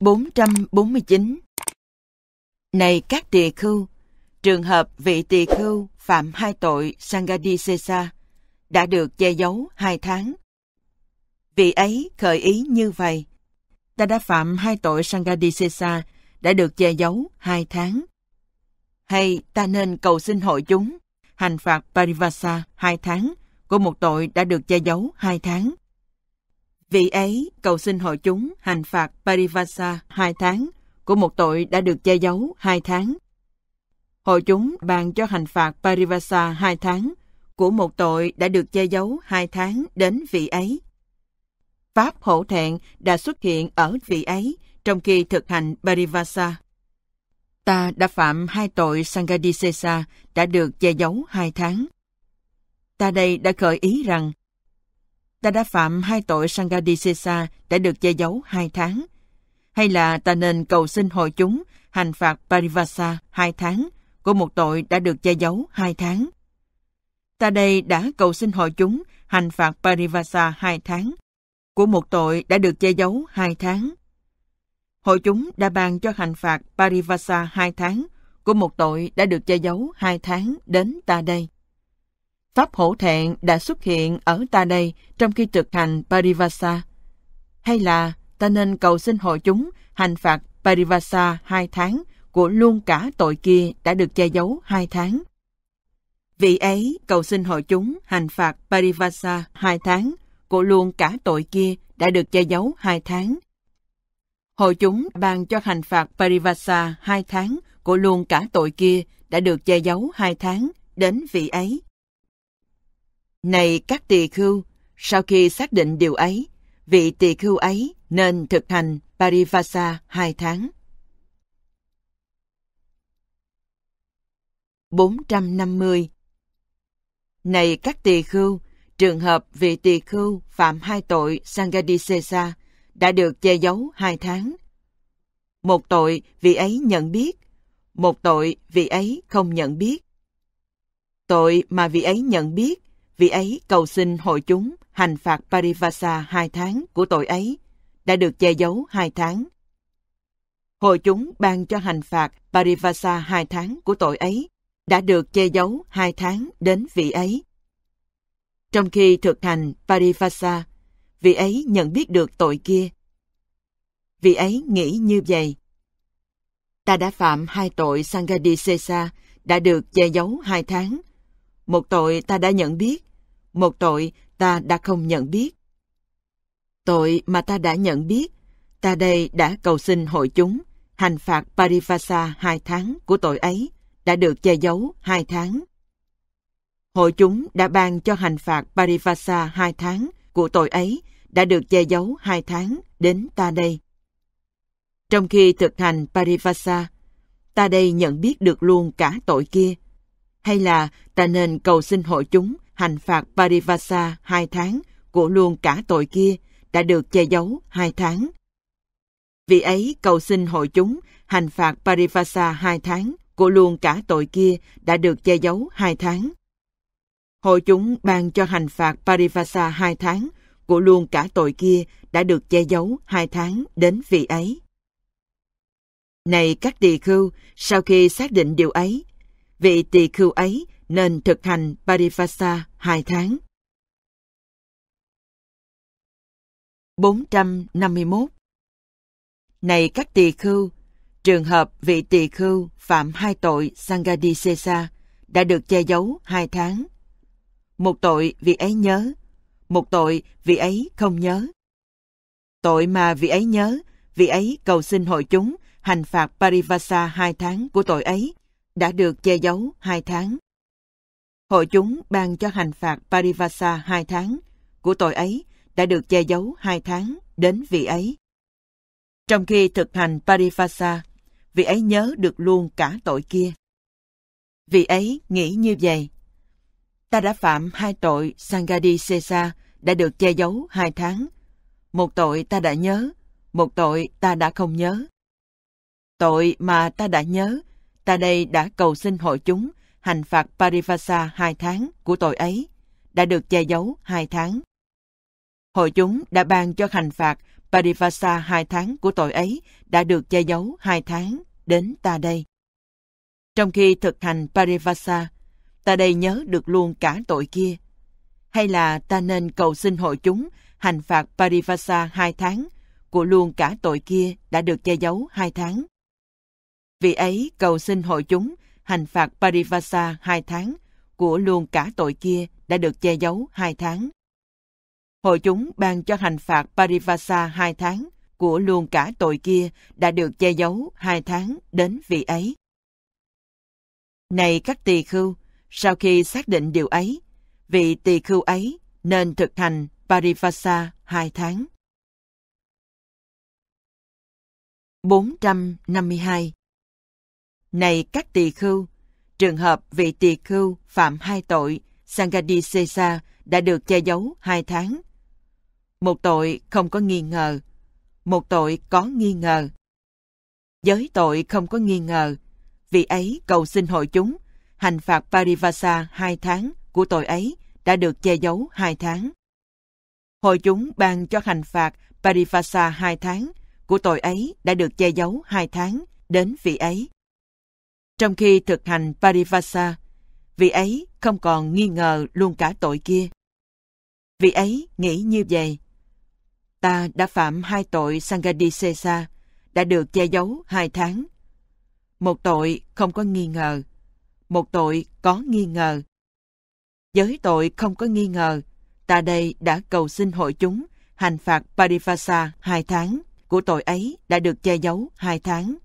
449 Này các tỳ khưu, trường hợp vị tỳ khưu phạm hai tội Sangadi Sesa đã được che giấu hai tháng. Vị ấy khởi ý như vậy. Ta đã phạm hai tội Sangadi Sesa đã được che giấu hai tháng. Hay ta nên cầu xin hội chúng hành phạt Parivasa hai tháng của một tội đã được che giấu hai tháng. Vị ấy cầu xin hội chúng hành phạt Parivasa hai tháng của một tội đã được che giấu hai tháng. Hội chúng bàn cho hành phạt Parivasa hai tháng của một tội đã được che giấu hai tháng đến vị ấy. Pháp hổ thẹn đã xuất hiện ở vị ấy trong khi thực hành Parivasa. Ta đã phạm hai tội Sangadisesa đã được che giấu hai tháng. Ta đây đã khởi ý rằng ta đã phạm hai tội Sangadisesa đã được che giấu hai tháng. Hay là ta nên cầu xin hội chúng hành phạt Parivasa hai tháng của một tội đã được che giấu hai tháng. Ta đây đã cầu xin hội chúng hành phạt Parivasa hai tháng của một tội đã được che giấu hai tháng. Hội chúng đã ban cho hành phạt Parivasa hai tháng của một tội đã được che giấu hai tháng đến ta đây. Pháp hổ thẹn đã xuất hiện ở ta đây trong khi thực hành Parivasa. Hay là ta nên cầu xin hội chúng hành phạt Parivasa hai tháng của luôn cả tội kia đã được che giấu hai tháng. Vị ấy cầu xin hội chúng hành phạt Parivasa hai tháng của luôn cả tội kia đã được che giấu hai tháng. Hội chúng ban cho hành phạt Parivasa hai tháng của luôn cả tội kia đã được che giấu hai tháng đến vị ấy. Này các tỳ khưu, sau khi xác định điều ấy, vị tỳ khưu ấy nên thực hành Parivasa hai tháng. 450 Này các tỳ khưu, trường hợp vị tỳ khưu phạm hai tội Sangadisesa đã được che giấu hai tháng. Một tội vị ấy nhận biết, một tội vị ấy không nhận biết. Tội mà vị ấy nhận biết vị ấy cầu xin hội chúng hành phạt Parivasa hai tháng của tội ấy đã được che giấu hai tháng. Hội chúng ban cho hành phạt Parivasa hai tháng của tội ấy đã được che giấu hai tháng đến vị ấy. Trong khi thực hành Parivasa, vị ấy nhận biết được tội kia. Vị ấy nghĩ như vậy. Ta đã phạm hai tội Sangadi Sesa đã được che giấu hai tháng một tội ta đã nhận biết, một tội ta đã không nhận biết. Tội mà ta đã nhận biết, ta đây đã cầu xin hội chúng, hành phạt Parivasa hai tháng của tội ấy đã được che giấu hai tháng. Hội chúng đã ban cho hành phạt Parivasa hai tháng của tội ấy đã được che giấu hai tháng đến ta đây. Trong khi thực hành Parivasa, ta đây nhận biết được luôn cả tội kia, hay là ta nên cầu xin hội chúng hành phạt Parivasa hai tháng của luôn cả tội kia đã được che giấu hai tháng. Vì ấy cầu xin hội chúng hành phạt Parivasa hai tháng của luôn cả tội kia đã được che giấu hai tháng. Hội chúng ban cho hành phạt Parivasa hai tháng của luôn cả tội kia đã được che giấu hai tháng đến vị ấy. Này các tỳ khưu, sau khi xác định điều ấy, vị tỳ khưu ấy nên thực hành Parivasa hai tháng. 451 Này các tỳ khưu, trường hợp vị tỳ khưu phạm hai tội Sangadi đã được che giấu hai tháng. Một tội vị ấy nhớ, một tội vị ấy không nhớ. Tội mà vị ấy nhớ, vị ấy cầu xin hội chúng hành phạt Parivasa hai tháng của tội ấy đã được che giấu hai tháng. Hội chúng ban cho hành phạt Parivasa hai tháng, của tội ấy đã được che giấu hai tháng đến vị ấy. Trong khi thực hành Parivasa, vị ấy nhớ được luôn cả tội kia. Vị ấy nghĩ như vậy. Ta đã phạm hai tội Sangadi Sesa đã được che giấu hai tháng. Một tội ta đã nhớ, một tội ta đã không nhớ. Tội mà ta đã nhớ ta đây đã cầu xin hội chúng hành phạt Parivasa hai tháng của tội ấy, đã được che giấu hai tháng. Hội chúng đã ban cho hành phạt Parivasa hai tháng của tội ấy đã được che giấu hai tháng đến ta đây. Trong khi thực hành Parivasa, ta đây nhớ được luôn cả tội kia. Hay là ta nên cầu xin hội chúng hành phạt Parivasa hai tháng của luôn cả tội kia đã được che giấu hai tháng. Vì ấy cầu xin hội chúng hành phạt Parivasa hai tháng của luôn cả tội kia đã được che giấu hai tháng. Hội chúng ban cho hành phạt Parivasa hai tháng của luôn cả tội kia đã được che giấu hai tháng đến vị ấy. Này các tỳ khưu, sau khi xác định điều ấy, vị tỳ khưu ấy nên thực hành Parivasa hai tháng. 452 này các tỳ khưu, trường hợp vị tỳ khưu phạm hai tội, Sangadi Caesar đã được che giấu hai tháng. Một tội không có nghi ngờ, một tội có nghi ngờ. Giới tội không có nghi ngờ, vị ấy cầu xin hội chúng, hành phạt Parivasa hai tháng của tội ấy đã được che giấu hai tháng. Hội chúng ban cho hành phạt Parivasa hai tháng của tội ấy đã được che giấu hai tháng đến vị ấy. Trong khi thực hành Parivasa, vị ấy không còn nghi ngờ luôn cả tội kia. Vị ấy nghĩ như vậy. Ta đã phạm hai tội Sangadisesa, đã được che giấu hai tháng. Một tội không có nghi ngờ, một tội có nghi ngờ. Với tội không có nghi ngờ, ta đây đã cầu xin hội chúng hành phạt Parivasa hai tháng, của tội ấy đã được che giấu hai tháng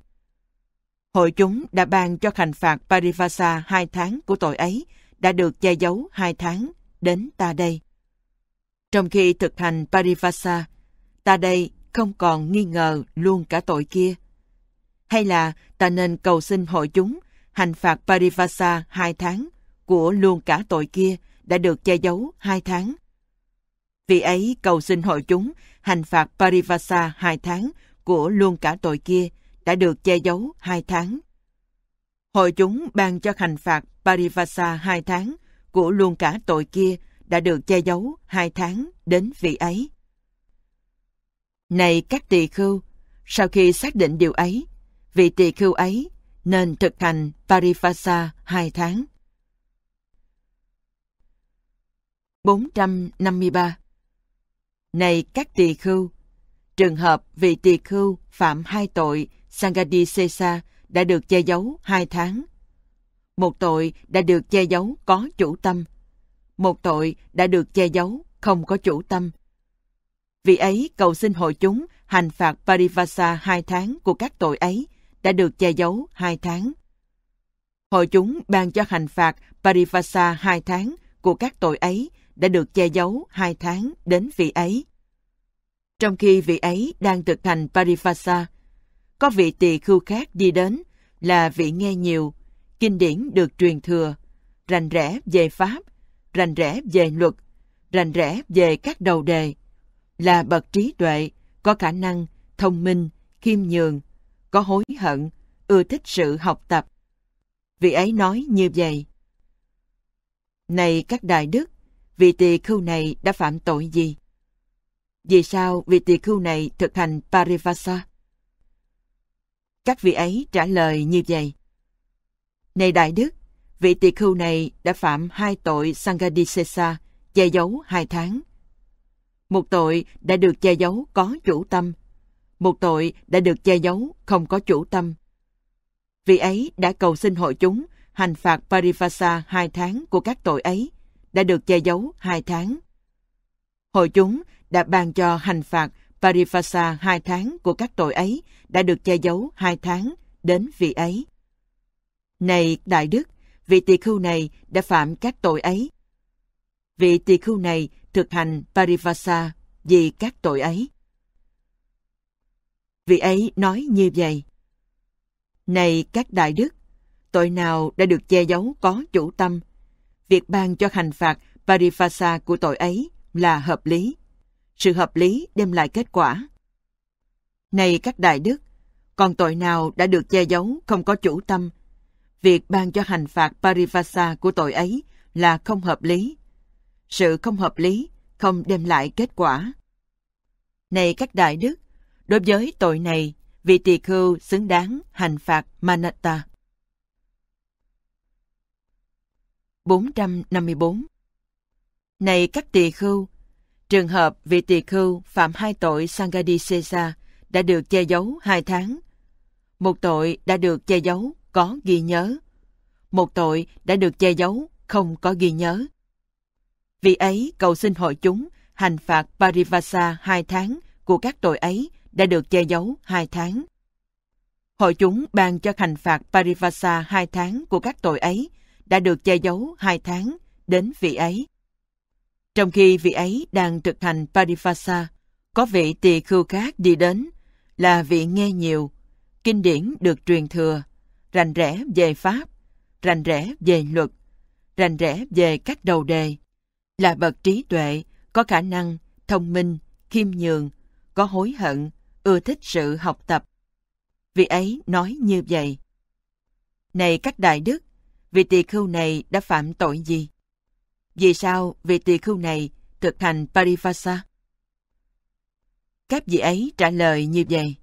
hội chúng đã ban cho hành phạt Parivasa hai tháng của tội ấy, đã được che giấu hai tháng, đến ta đây. Trong khi thực hành Parivasa, ta đây không còn nghi ngờ luôn cả tội kia. Hay là ta nên cầu xin hội chúng hành phạt Parivasa hai tháng của luôn cả tội kia đã được che giấu hai tháng. Vì ấy cầu xin hội chúng hành phạt Parivasa hai tháng của luôn cả tội kia đã được che giấu hai tháng. Hội chúng ban cho hành phạt Parivasa hai tháng của luôn cả tội kia đã được che giấu hai tháng đến vị ấy. Này các tỳ khưu, sau khi xác định điều ấy, vị tỳ khưu ấy nên thực hành Parivasa hai tháng. 453 Này các tỳ khưu, trường hợp vị tỳ khưu phạm hai tội Sangadi Sesa đã được che giấu hai tháng. Một tội đã được che giấu có chủ tâm. Một tội đã được che giấu không có chủ tâm. Vì ấy cầu xin hội chúng hành phạt Parivasa hai tháng của các tội ấy đã được che giấu hai tháng. Hội chúng ban cho hành phạt Parivasa hai tháng của các tội ấy đã được che giấu hai tháng đến vị ấy. Trong khi vị ấy đang thực hành Parivasa, có vị tỳ khưu khác đi đến là vị nghe nhiều, kinh điển được truyền thừa, rành rẽ về Pháp, rành rẽ về luật, rành rẽ về các đầu đề, là bậc trí tuệ, có khả năng, thông minh, khiêm nhường, có hối hận, ưa thích sự học tập. Vị ấy nói như vậy. Này các đại đức, vị tỳ khưu này đã phạm tội gì? Vì sao vị tỳ khưu này thực hành Parivasa? Các vị ấy trả lời như vậy. Này Đại Đức, vị tỳ khưu này đã phạm hai tội Sangadisesa, che giấu hai tháng. Một tội đã được che giấu có chủ tâm, một tội đã được che giấu không có chủ tâm. Vị ấy đã cầu xin hội chúng hành phạt Parivasa hai tháng của các tội ấy, đã được che giấu hai tháng. Hội chúng đã ban cho hành phạt Parifasa hai tháng của các tội ấy đã được che giấu hai tháng đến vị ấy. Này Đại Đức, vị tỳ khưu này đã phạm các tội ấy. Vị tỳ khưu này thực hành Parivasa vì các tội ấy. Vị ấy nói như vậy. Này các đại đức, tội nào đã được che giấu có chủ tâm, việc ban cho hành phạt Parivasa của tội ấy là hợp lý sự hợp lý đem lại kết quả. Này các đại đức, còn tội nào đã được che giấu không có chủ tâm? Việc ban cho hành phạt Parivasa của tội ấy là không hợp lý. Sự không hợp lý không đem lại kết quả. Này các đại đức, đối với tội này, vị tỳ khưu xứng đáng hành phạt Manatta. 454 Này các tỳ khưu, Trường hợp vị tỳ khưu phạm hai tội Sangadi Sesa đã được che giấu hai tháng. Một tội đã được che giấu có ghi nhớ. Một tội đã được che giấu không có ghi nhớ. Vì ấy cầu xin hội chúng hành phạt Parivasa hai tháng của các tội ấy đã được che giấu hai tháng. Hội chúng ban cho hành phạt Parivasa hai tháng của các tội ấy đã được che giấu hai tháng đến vị ấy. Trong khi vị ấy đang thực hành Paripasa, có vị tỳ khưu khác đi đến, là vị nghe nhiều, kinh điển được truyền thừa, rành rẽ về Pháp, rành rẽ về luật, rành rẽ về cách đầu đề, là bậc trí tuệ, có khả năng, thông minh, khiêm nhường, có hối hận, ưa thích sự học tập. Vị ấy nói như vậy. Này các đại đức, vị tỳ khưu này đã phạm tội gì? Vì sao về tỳ khưu này thực hành Parivasa? Các vị ấy trả lời như vậy.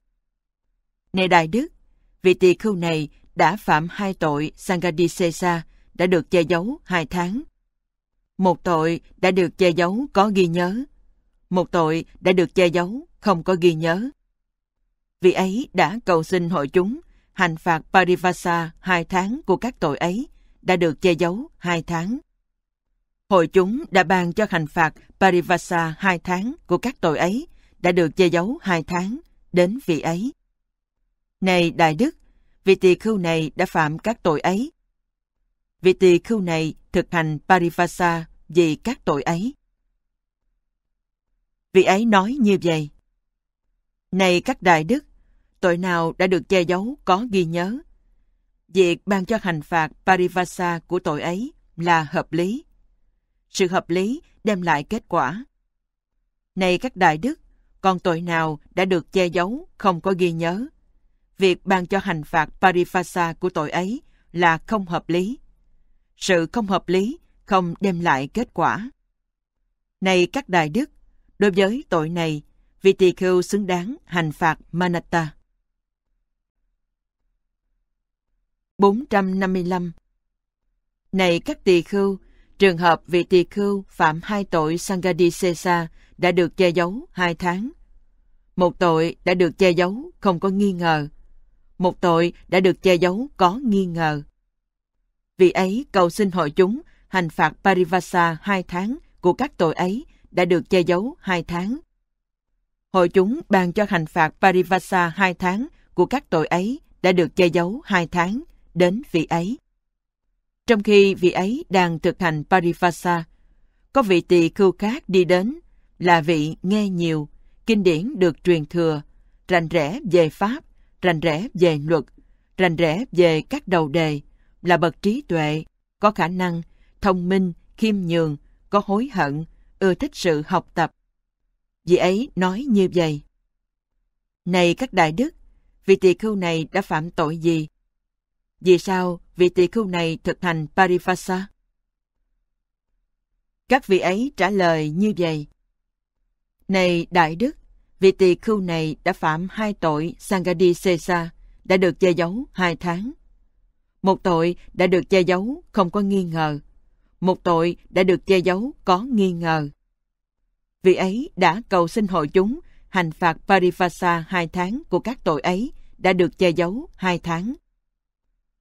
Này Đại Đức, vị tỳ khưu này đã phạm hai tội Sangadisesa đã được che giấu hai tháng. Một tội đã được che giấu có ghi nhớ. Một tội đã được che giấu không có ghi nhớ. Vị ấy đã cầu xin hội chúng hành phạt Parivasa hai tháng của các tội ấy đã được che giấu hai tháng. Hội chúng đã ban cho hành phạt Parivasa hai tháng của các tội ấy, đã được che giấu hai tháng, đến vị ấy. Này Đại Đức, vị tỳ khưu này đã phạm các tội ấy. Vị tỳ khưu này thực hành Parivasa vì các tội ấy. Vị ấy nói như vậy. Này các Đại Đức, tội nào đã được che giấu có ghi nhớ. Việc ban cho hành phạt Parivasa của tội ấy là hợp lý sự hợp lý đem lại kết quả. Này các đại đức, còn tội nào đã được che giấu, không có ghi nhớ? Việc ban cho hành phạt parifasa của tội ấy là không hợp lý. Sự không hợp lý không đem lại kết quả. Này các đại đức, đối với tội này, vị tỳ khưu xứng đáng hành phạt Manatta. 455 Này các tỳ khưu, Trường hợp vị tỳ khưu phạm hai tội Sangadi Sesa đã được che giấu hai tháng. Một tội đã được che giấu không có nghi ngờ. Một tội đã được che giấu có nghi ngờ. Vị ấy cầu xin hội chúng hành phạt Parivasa hai tháng của các tội ấy đã được che giấu hai tháng. Hội chúng bàn cho hành phạt Parivasa hai tháng của các tội ấy đã được che giấu hai tháng đến vị ấy trong khi vị ấy đang thực hành Parivasa. Có vị tỳ khưu khác đi đến, là vị nghe nhiều, kinh điển được truyền thừa, rành rẽ về Pháp, rành rẽ về luật, rành rẽ về các đầu đề, là bậc trí tuệ, có khả năng, thông minh, khiêm nhường, có hối hận, ưa thích sự học tập. Vị ấy nói như vậy. Này các đại đức, vị tỳ khưu này đã phạm tội gì vì sao vị tỳ khưu này thực hành Parivasa? Các vị ấy trả lời như vậy. Này Đại Đức, vị tỳ khưu này đã phạm hai tội Sangadi Sesa, đã được che giấu hai tháng. Một tội đã được che giấu không có nghi ngờ. Một tội đã được che giấu có nghi ngờ. Vị ấy đã cầu xin hội chúng hành phạt Parivasa hai tháng của các tội ấy đã được che giấu hai tháng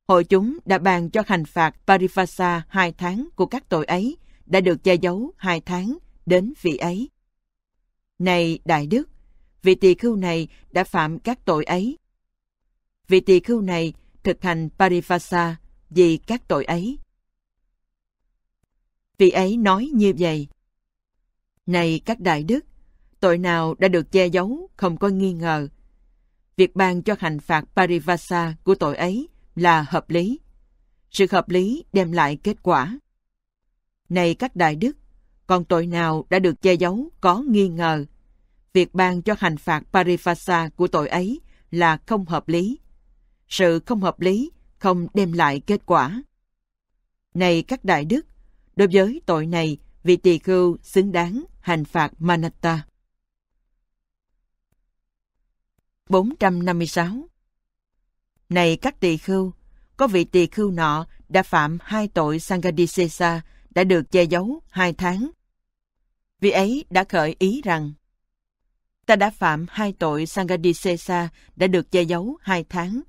hội chúng đã bàn cho hành phạt Parifasa hai tháng của các tội ấy đã được che giấu hai tháng đến vị ấy. Này Đại Đức, vị tỳ khưu này đã phạm các tội ấy. Vị tỳ khưu này thực hành Parifasa vì các tội ấy. Vị ấy nói như vậy. Này các đại đức, tội nào đã được che giấu không có nghi ngờ. Việc ban cho hành phạt Parivasa của tội ấy là hợp lý. Sự hợp lý đem lại kết quả. Này các đại đức, còn tội nào đã được che giấu có nghi ngờ. Việc ban cho hành phạt Parifasa của tội ấy là không hợp lý. Sự không hợp lý không đem lại kết quả. Này các đại đức, đối với tội này, vị tỳ khưu xứng đáng hành phạt Manatta. 456 này các tỳ khưu, có vị tỳ khưu nọ đã phạm hai tội Sangadisesa đã được che giấu hai tháng. Vị ấy đã khởi ý rằng ta đã phạm hai tội Sangadisesa đã được che giấu hai tháng.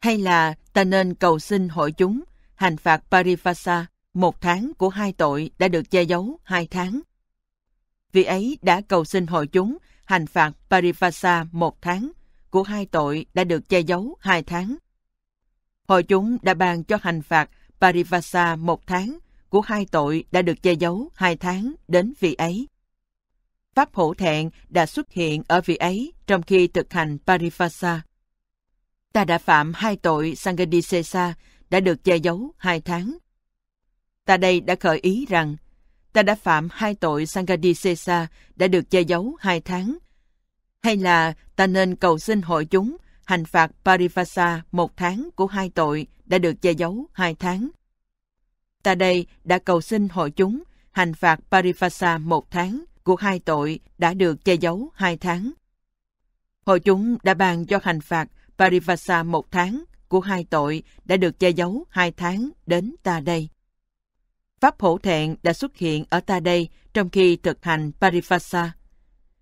Hay là ta nên cầu xin hội chúng hành phạt Parivasa một tháng của hai tội đã được che giấu hai tháng. Vị ấy đã cầu xin hội chúng hành phạt Parivasa một tháng – của hai tội đã được che giấu hai tháng. Hội chúng đã bàn cho hành phạt Parivasa một tháng của hai tội đã được che giấu hai tháng đến vị ấy. Pháp hổ thẹn đã xuất hiện ở vị ấy trong khi thực hành Parivasa. Ta đã phạm hai tội Sangadisesa đã được che giấu hai tháng. Ta đây đã khởi ý rằng ta đã phạm hai tội Sangadisesa đã được che giấu hai tháng hay là ta nên cầu xin hội chúng hành phạt Parivasa một tháng của hai tội đã được che giấu hai tháng. Ta đây đã cầu xin hội chúng hành phạt Parivasa một tháng của hai tội đã được che giấu hai tháng. Hội chúng đã bàn cho hành phạt Parivasa một tháng của hai tội đã được che giấu hai tháng đến ta đây. Pháp hổ thẹn đã xuất hiện ở ta đây trong khi thực hành Parivasa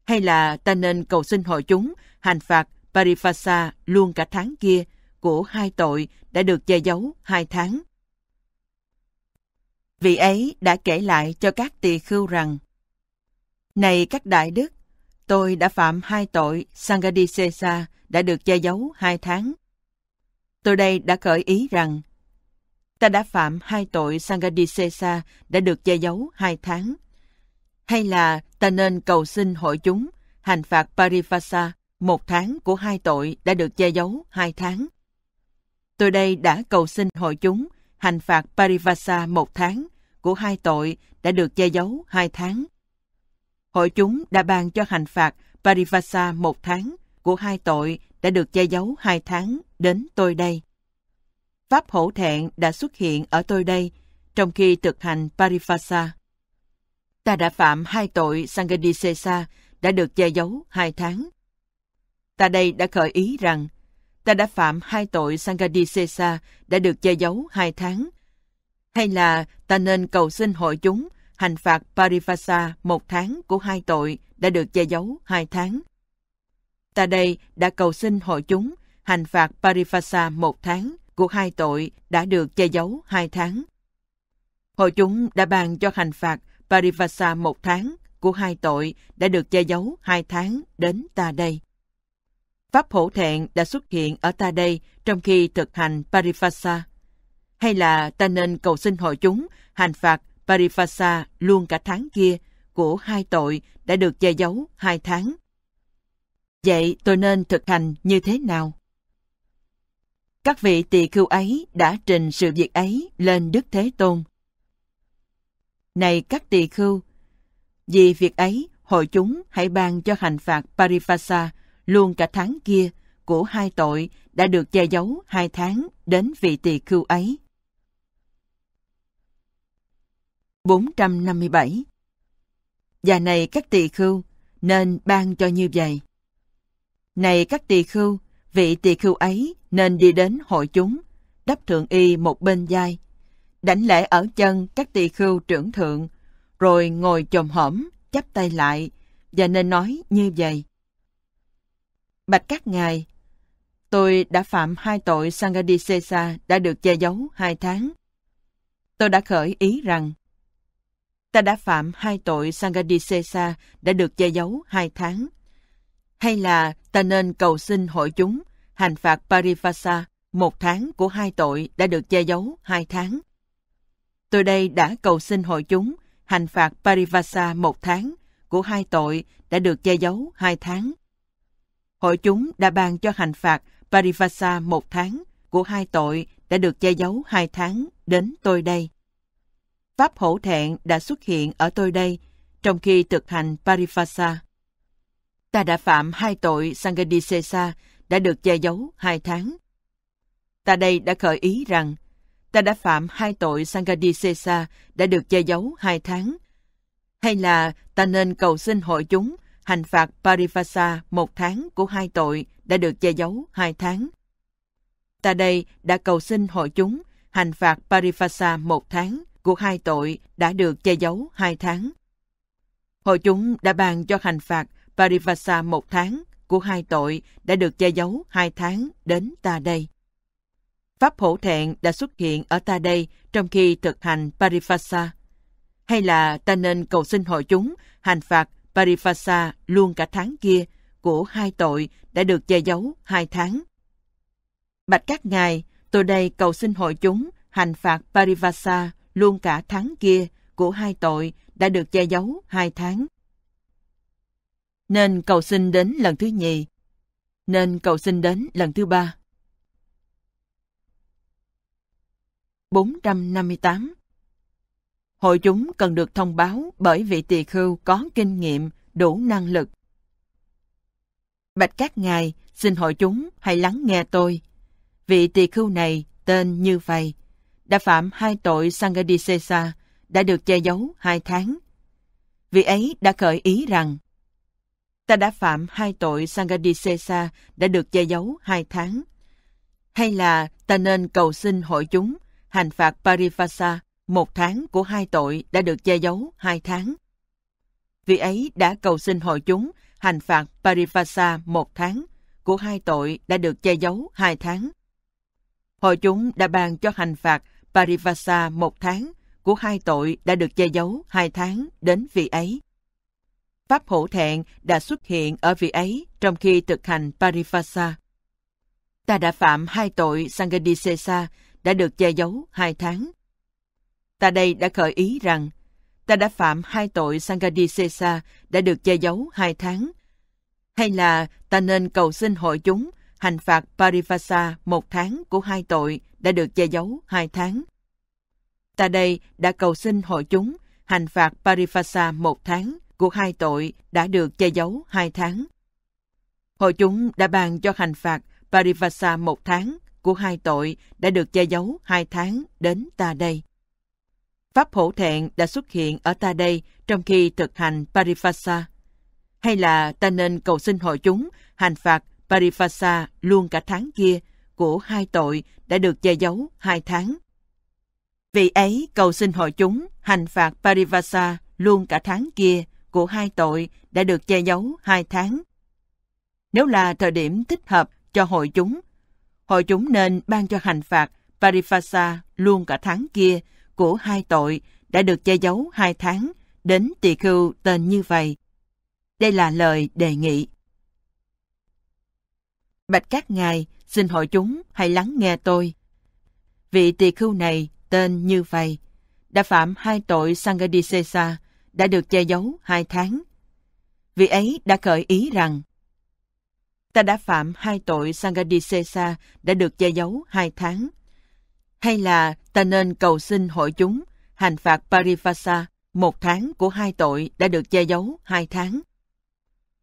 hay là ta nên cầu xin hội chúng hành phạt Parifasa luôn cả tháng kia của hai tội đã được che giấu hai tháng. Vị ấy đã kể lại cho các tỳ khưu rằng Này các đại đức, tôi đã phạm hai tội Sangadisesa đã được che giấu hai tháng. Tôi đây đã khởi ý rằng ta đã phạm hai tội Sangadisesa đã được che giấu hai tháng. Hay là ta nên cầu xin hội chúng hành phạt Parivasa một tháng của hai tội đã được che giấu hai tháng. Tôi đây đã cầu xin hội chúng hành phạt Parivasa một tháng của hai tội đã được che giấu hai tháng. Hội chúng đã ban cho hành phạt Parivasa một tháng của hai tội đã được che giấu hai tháng đến tôi đây. Pháp hổ thẹn đã xuất hiện ở tôi đây trong khi thực hành Parivasa ta đã phạm hai tội Sangadisesa đã được che giấu hai tháng. Ta đây đã khởi ý rằng, ta đã phạm hai tội Sangadisesa đã được che giấu hai tháng. Hay là ta nên cầu xin hội chúng hành phạt Parivasa một tháng của hai tội đã được che giấu hai tháng. Ta đây đã cầu xin hội chúng hành phạt Parivasa một tháng của hai tội đã được che giấu hai tháng. Hội chúng đã bàn cho hành phạt Parivasa một tháng của hai tội đã được che giấu hai tháng đến ta đây. Pháp hổ thẹn đã xuất hiện ở ta đây trong khi thực hành Parivasa. Hay là ta nên cầu xin hội chúng hành phạt Parivasa luôn cả tháng kia của hai tội đã được che giấu hai tháng. Vậy tôi nên thực hành như thế nào? Các vị tỳ khưu ấy đã trình sự việc ấy lên Đức Thế Tôn này các tỳ khưu. Vì việc ấy, hội chúng hãy ban cho hành phạt Parifasa luôn cả tháng kia của hai tội đã được che giấu hai tháng đến vị tỳ khưu ấy. 457 Và này các tỳ khưu, nên ban cho như vậy. Này các tỳ khưu, vị tỳ khưu ấy nên đi đến hội chúng, đắp thượng y một bên vai, đảnh lễ ở chân các tỳ khưu trưởng thượng, rồi ngồi chồm hổm, chắp tay lại, và nên nói như vậy. Bạch các ngài, tôi đã phạm hai tội Sangadisesa đã được che giấu hai tháng. Tôi đã khởi ý rằng, ta đã phạm hai tội Sangadisesa đã được che giấu hai tháng. Hay là ta nên cầu xin hội chúng hành phạt Parivasa một tháng của hai tội đã được che giấu hai tháng. Tôi đây đã cầu xin hội chúng hành phạt Parivasa một tháng của hai tội đã được che giấu hai tháng. Hội chúng đã ban cho hành phạt Parivasa một tháng của hai tội đã được che giấu hai tháng đến tôi đây. Pháp hổ thẹn đã xuất hiện ở tôi đây trong khi thực hành Parivasa. Ta đã phạm hai tội Sangadisesa đã được che giấu hai tháng. Ta đây đã khởi ý rằng ta đã phạm hai tội Sangadi Sesa đã được che giấu hai tháng. Hay là ta nên cầu xin hội chúng hành phạt Parivasa một tháng của hai tội đã được che giấu hai tháng. Ta đây đã cầu xin hội chúng hành phạt Parivasa một tháng của hai tội đã được che giấu hai tháng. Hội chúng đã bàn cho hành phạt Parivasa một tháng của hai tội đã được che giấu hai tháng đến ta đây. Pháp hổ thẹn đã xuất hiện ở ta đây trong khi thực hành Parifasa. Hay là ta nên cầu xin hội chúng hành phạt Parifasa luôn cả tháng kia của hai tội đã được che giấu hai tháng. Bạch các ngài, tôi đây cầu xin hội chúng hành phạt Parivasa luôn cả tháng kia của hai tội đã được che giấu hai tháng. Nên cầu xin đến lần thứ nhì. Nên cầu xin đến lần thứ ba. 458 Hội chúng cần được thông báo bởi vị tỳ khưu có kinh nghiệm, đủ năng lực. Bạch các ngài, xin hội chúng hãy lắng nghe tôi. Vị tỳ khưu này tên như vậy, đã phạm hai tội Sangadisesa, đã được che giấu hai tháng. Vị ấy đã khởi ý rằng, ta đã phạm hai tội Sangadisesa đã được che giấu hai tháng. Hay là ta nên cầu xin hội chúng hành phạt Parivasa, một tháng của hai tội đã được che giấu hai tháng. Vì ấy đã cầu xin hội chúng hành phạt Parivasa một tháng của hai tội đã được che giấu hai tháng. Hội chúng đã ban cho hành phạt Parivasa một tháng của hai tội đã được che giấu hai tháng đến vị ấy. Pháp hổ thẹn đã xuất hiện ở vị ấy trong khi thực hành Parivasa. Ta đã phạm hai tội Sangadisesa đã được che giấu hai tháng. Ta đây đã khởi ý rằng, ta đã phạm hai tội Sangadi Sesa đã được che giấu hai tháng. Hay là ta nên cầu xin hội chúng hành phạt Parivasa một tháng của hai tội đã được che giấu hai tháng. Ta đây đã cầu xin hội chúng hành phạt Parivasa một tháng của hai tội đã được che giấu hai tháng. Hội chúng đã bàn cho hành phạt Parivasa một tháng của hai tội đã được che giấu hai tháng đến ta đây. Pháp hổ thẹn đã xuất hiện ở ta đây trong khi thực hành Parifasa. Hay là ta nên cầu xin hội chúng hành phạt Parifasa luôn cả tháng kia của hai tội đã được che giấu hai tháng. Vị ấy cầu xin hội chúng hành phạt Parivasa luôn cả tháng kia của hai tội đã được che giấu hai tháng. Nếu là thời điểm thích hợp cho hội chúng hội chúng nên ban cho hành phạt Parifasa luôn cả tháng kia của hai tội đã được che giấu hai tháng đến tỳ khưu tên như vậy. Đây là lời đề nghị. Bạch các ngài, xin hội chúng hãy lắng nghe tôi. Vị tỳ khưu này tên như vậy đã phạm hai tội Sangadisesa đã được che giấu hai tháng. Vị ấy đã khởi ý rằng ta đã phạm hai tội Sangadisesa đã được che giấu hai tháng. Hay là ta nên cầu xin hội chúng hành phạt Parivasa một tháng của hai tội đã được che giấu hai tháng.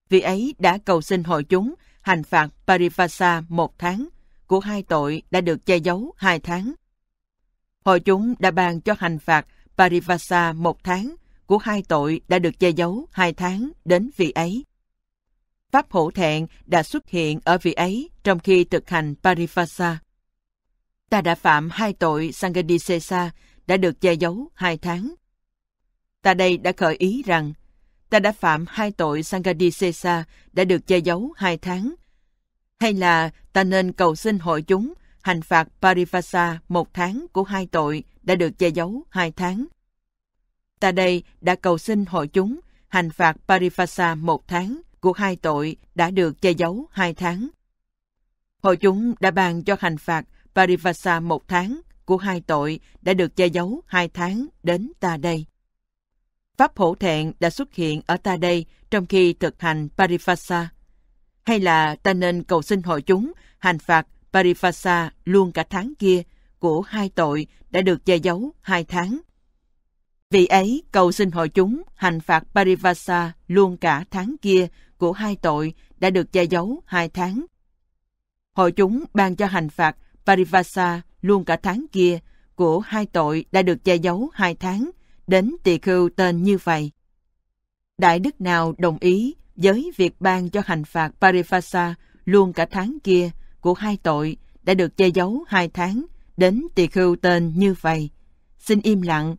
Vì ấy đã cầu xin hội chúng hành phạt Parivasa một tháng của hai tội đã được che giấu hai tháng. Hội chúng đã ban cho hành phạt Parivasa một tháng của hai tội đã được che giấu hai tháng đến vị ấy pháp hổ thẹn đã xuất hiện ở vị ấy trong khi thực hành Parifasa. Ta đã phạm hai tội Sangadisesa đã được che giấu hai tháng. Ta đây đã khởi ý rằng ta đã phạm hai tội Sangadisesa đã được che giấu hai tháng. Hay là ta nên cầu xin hội chúng hành phạt Parivasa một tháng của hai tội đã được che giấu hai tháng. Ta đây đã cầu xin hội chúng hành phạt Parivasa một tháng của hai tội đã được che giấu hai tháng. Hội chúng đã bàn cho hành phạt Parivasa một tháng của hai tội đã được che giấu hai tháng đến ta đây. Pháp hổ thẹn đã xuất hiện ở ta đây trong khi thực hành Parivasa. Hay là ta nên cầu xin hội chúng hành phạt Parivasa luôn cả tháng kia của hai tội đã được che giấu hai tháng. Vì ấy cầu xin hội chúng hành phạt Parivasa luôn cả tháng kia của hai tội đã được che giấu hai tháng. Hội chúng ban cho hành phạt Parivasa luôn cả tháng kia của hai tội đã được che giấu hai tháng đến tỳ khưu tên như vậy. Đại đức nào đồng ý với việc ban cho hành phạt Parivasa luôn cả tháng kia của hai tội đã được che giấu hai tháng đến tỳ khưu tên như vậy. Xin im lặng,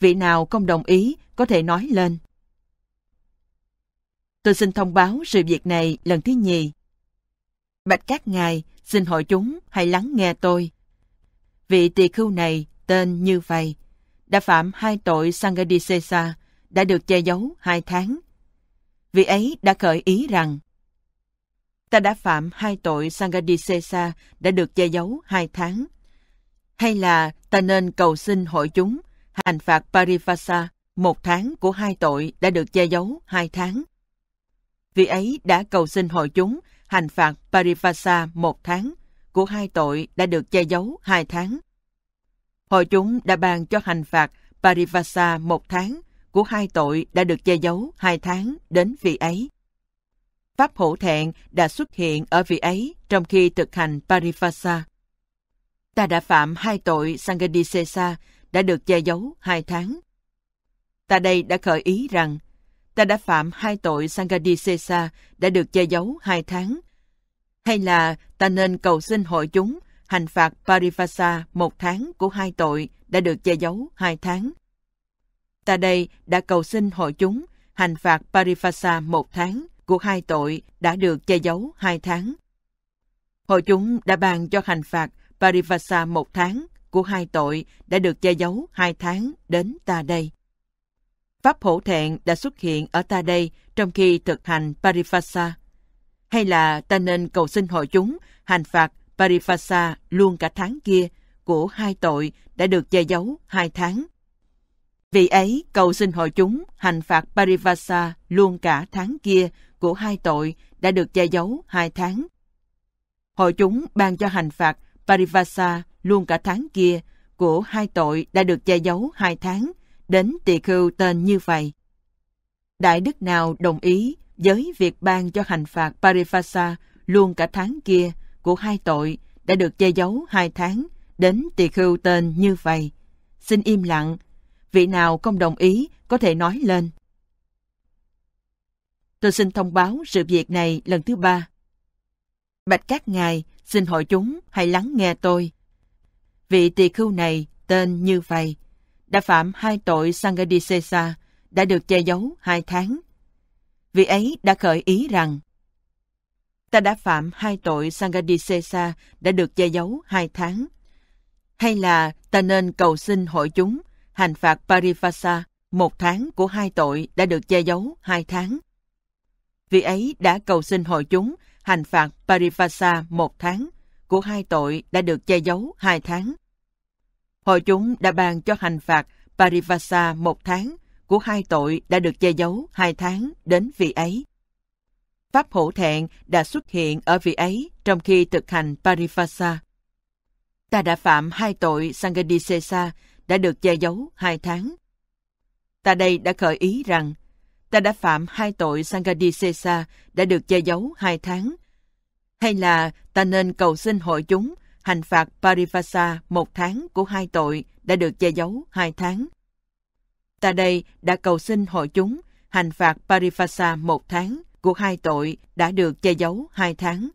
vị nào không đồng ý có thể nói lên. Tôi xin thông báo sự việc này lần thứ nhì. Bạch các ngài, xin hội chúng hãy lắng nghe tôi. Vị tỳ khưu này tên như vậy, đã phạm hai tội Sangadisesa, đã được che giấu hai tháng. Vị ấy đã khởi ý rằng Ta đã phạm hai tội Sangadisesa đã được che giấu hai tháng. Hay là ta nên cầu xin hội chúng hành phạt Parivasa một tháng của hai tội đã được che giấu hai tháng. Vì ấy đã cầu xin hội chúng hành phạt Parivasa một tháng, của hai tội đã được che giấu hai tháng. Hội chúng đã ban cho hành phạt Parivasa một tháng, của hai tội đã được che giấu hai tháng đến vị ấy. Pháp hổ thẹn đã xuất hiện ở vị ấy trong khi thực hành Parivasa. Ta đã phạm hai tội Sangadisesa đã được che giấu hai tháng. Ta đây đã khởi ý rằng ta đã phạm hai tội Sangadi Sesa đã được che giấu hai tháng. Hay là ta nên cầu xin hội chúng hành phạt Parivasa một tháng của hai tội đã được che giấu hai tháng. Ta đây đã cầu xin hội chúng hành phạt Parivasa một tháng của hai tội đã được che giấu hai tháng. Hội chúng đã bàn cho hành phạt Parivasa một tháng của hai tội đã được che giấu hai tháng đến ta đây. Pháp hổ thẹn đã xuất hiện ở ta đây trong khi thực hành Parifasa. Hay là ta nên cầu xin hội chúng hành phạt Parifasa luôn cả tháng kia của hai tội đã được che giấu hai tháng. Vì ấy cầu xin hội chúng hành phạt Parivasa luôn cả tháng kia của hai tội đã được che giấu hai tháng. Hội chúng ban cho hành phạt Parivasa luôn cả tháng kia của hai tội đã được che giấu hai tháng đến tỳ khưu tên như vậy. Đại đức nào đồng ý với việc ban cho hành phạt Parifasa luôn cả tháng kia của hai tội đã được che giấu hai tháng đến tỳ khưu tên như vậy. Xin im lặng, vị nào không đồng ý có thể nói lên. Tôi xin thông báo sự việc này lần thứ ba. Bạch các ngài, xin hội chúng hãy lắng nghe tôi. Vị tỳ khưu này tên như vậy, đã phạm hai tội Sangadisesa đã được che giấu hai tháng. Vị ấy đã khởi ý rằng ta đã phạm hai tội Sangadisesa đã được che giấu hai tháng. Hay là ta nên cầu xin hội chúng hành phạt Parivasa một tháng của hai tội đã được che giấu hai tháng. Vị ấy đã cầu xin hội chúng hành phạt Parivasa một tháng của hai tội đã được che giấu hai tháng hội chúng đã ban cho hành phạt Parivasa một tháng của hai tội đã được che giấu hai tháng đến vị ấy. Pháp hổ thẹn đã xuất hiện ở vị ấy trong khi thực hành Parivasa. Ta đã phạm hai tội Sangadisesa đã được che giấu hai tháng. Ta đây đã khởi ý rằng ta đã phạm hai tội Sangadisesa đã được che giấu hai tháng. Hay là ta nên cầu xin hội chúng hành phạt Parivasa một tháng của hai tội đã được che giấu hai tháng. Ta đây đã cầu xin hội chúng hành phạt Parivasa một tháng của hai tội đã được che giấu hai tháng.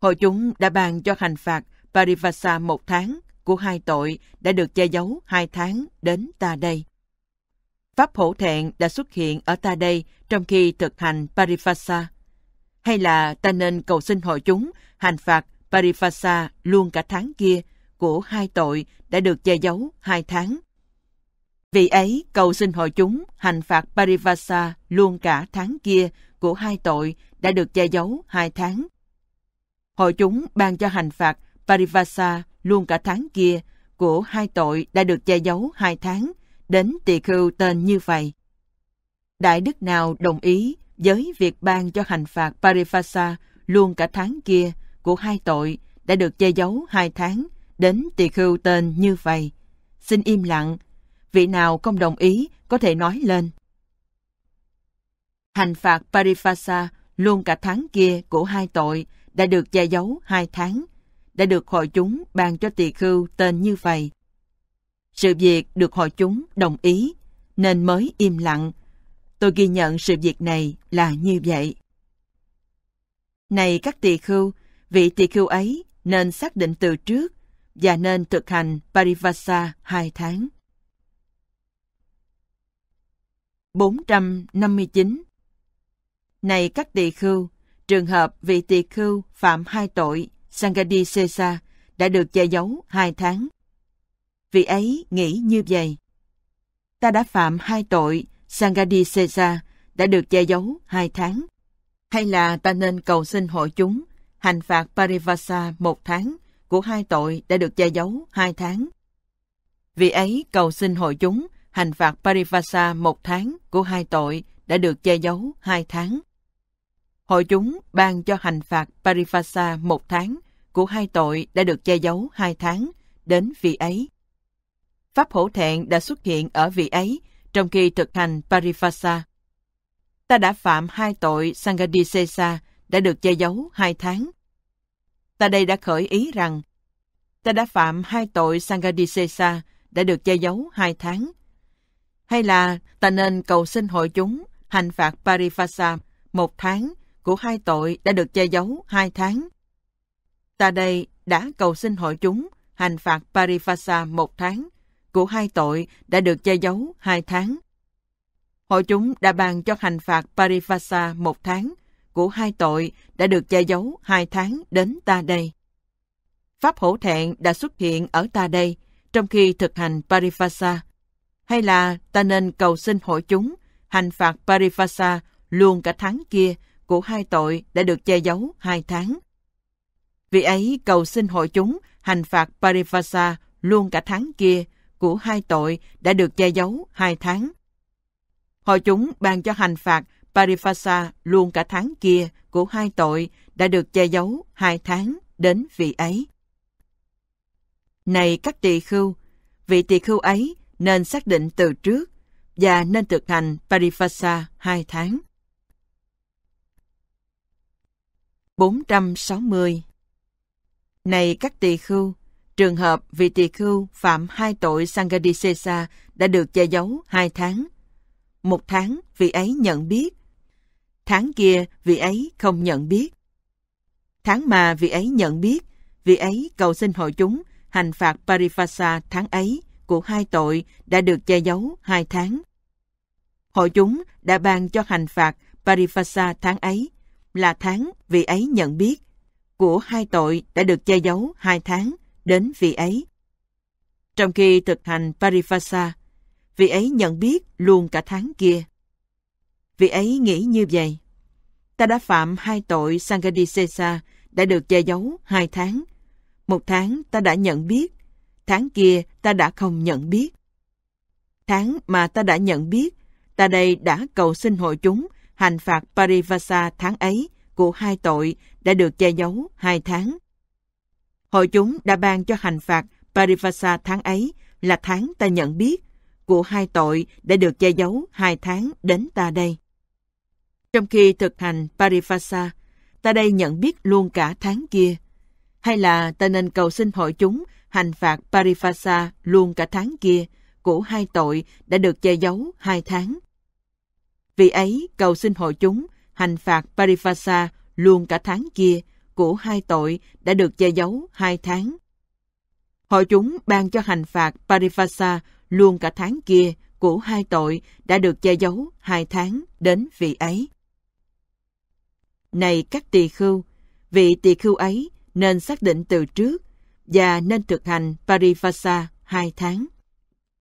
Hội chúng đã bàn cho hành phạt Parivasa một tháng của hai tội đã được che giấu hai tháng đến ta đây. Pháp hổ thẹn đã xuất hiện ở ta đây trong khi thực hành Parivasa. Hay là ta nên cầu xin hội chúng hành phạt Parifasa luôn cả tháng kia của hai tội đã được che giấu hai tháng. Vì ấy cầu xin hội chúng hành phạt Parivasa luôn cả tháng kia của hai tội đã được che giấu hai tháng. Hội chúng ban cho hành phạt Parivasa luôn cả tháng kia của hai tội đã được che giấu hai tháng đến tỳ khưu tên như vậy. Đại đức nào đồng ý với việc ban cho hành phạt Parivasa luôn cả tháng kia của hai tội đã được che giấu hai tháng đến tỳ khưu tên như vậy. Xin im lặng, vị nào không đồng ý có thể nói lên. Hành phạt Parifasa luôn cả tháng kia của hai tội đã được che giấu hai tháng, đã được hội chúng ban cho tỳ khưu tên như vậy. Sự việc được hội chúng đồng ý, nên mới im lặng. Tôi ghi nhận sự việc này là như vậy. Này các tỳ khưu, vị tỳ khưu ấy nên xác định từ trước và nên thực hành Parivasa hai tháng. 459 Này các tỳ khưu, trường hợp vị tỳ khưu phạm hai tội, Sangadi Sesa, đã được che giấu hai tháng. Vị ấy nghĩ như vậy. Ta đã phạm hai tội, Sangadi Sesa, đã được che giấu hai tháng. Hay là ta nên cầu xin hội chúng hành phạt Parivasa một tháng của hai tội đã được che giấu hai tháng. Vì ấy cầu xin hội chúng hành phạt Parivasa một tháng của hai tội đã được che giấu hai tháng. Hội chúng ban cho hành phạt Parivasa một tháng của hai tội đã được che giấu hai tháng đến vị ấy. Pháp hổ thẹn đã xuất hiện ở vị ấy trong khi thực hành Parivasa. Ta đã phạm hai tội Sangadisesa đã được che giấu hai tháng. Ta đây đã khởi ý rằng ta đã phạm hai tội Sangadisesa đã được che giấu hai tháng. Hay là ta nên cầu xin hội chúng hành phạt Parifasa một tháng của hai tội đã được che giấu hai tháng. Ta đây đã cầu xin hội chúng hành phạt Parifasa một tháng của hai tội đã được che giấu hai tháng. Hội chúng đã bàn cho hành phạt Parifasa một tháng của hai tội đã được che giấu hai tháng đến ta đây. Pháp hổ thẹn đã xuất hiện ở ta đây trong khi thực hành Parifasa. Hay là ta nên cầu xin hội chúng hành phạt Parifasa luôn cả tháng kia của hai tội đã được che giấu hai tháng. Vì ấy cầu xin hội chúng hành phạt Parivasa luôn cả tháng kia của hai tội đã được che giấu hai tháng. Hội chúng ban cho hành phạt Parifasa luôn cả tháng kia của hai tội đã được che giấu hai tháng đến vị ấy. Này các tỳ khưu, vị tỳ khưu ấy nên xác định từ trước và nên thực hành Parifasa hai tháng. 460 Này các tỳ khưu, trường hợp vị tỳ khưu phạm hai tội Sangadisesa đã được che giấu hai tháng. Một tháng vị ấy nhận biết Tháng kia vị ấy không nhận biết. Tháng mà vị ấy nhận biết, vị ấy cầu xin hội chúng hành phạt Parifasa tháng ấy của hai tội đã được che giấu hai tháng. Hội chúng đã ban cho hành phạt Parifasa tháng ấy là tháng vị ấy nhận biết của hai tội đã được che giấu hai tháng đến vị ấy. Trong khi thực hành Parifasa, vị ấy nhận biết luôn cả tháng kia. Vị ấy nghĩ như vậy. Ta đã phạm hai tội sangadisesa đã được che giấu hai tháng. Một tháng ta đã nhận biết, tháng kia ta đã không nhận biết. Tháng mà ta đã nhận biết, ta đây đã cầu xin hội chúng hành phạt Parivasa tháng ấy của hai tội đã được che giấu hai tháng. Hội chúng đã ban cho hành phạt Parivasa tháng ấy là tháng ta nhận biết của hai tội đã được che giấu hai tháng đến ta đây trong khi thực hành Parivasa, ta đây nhận biết luôn cả tháng kia. Hay là ta nên cầu xin hội chúng hành phạt Parivasa luôn cả tháng kia của hai tội đã được che giấu hai tháng. Vì ấy, cầu xin hội chúng hành phạt Parivasa luôn cả tháng kia của hai tội đã được che giấu hai tháng. Hội chúng ban cho hành phạt Parivasa luôn cả tháng kia của hai tội đã được che giấu hai tháng đến vị ấy. Này các tỳ khưu, vị tỳ khưu ấy nên xác định từ trước và nên thực hành Parivasa hai tháng.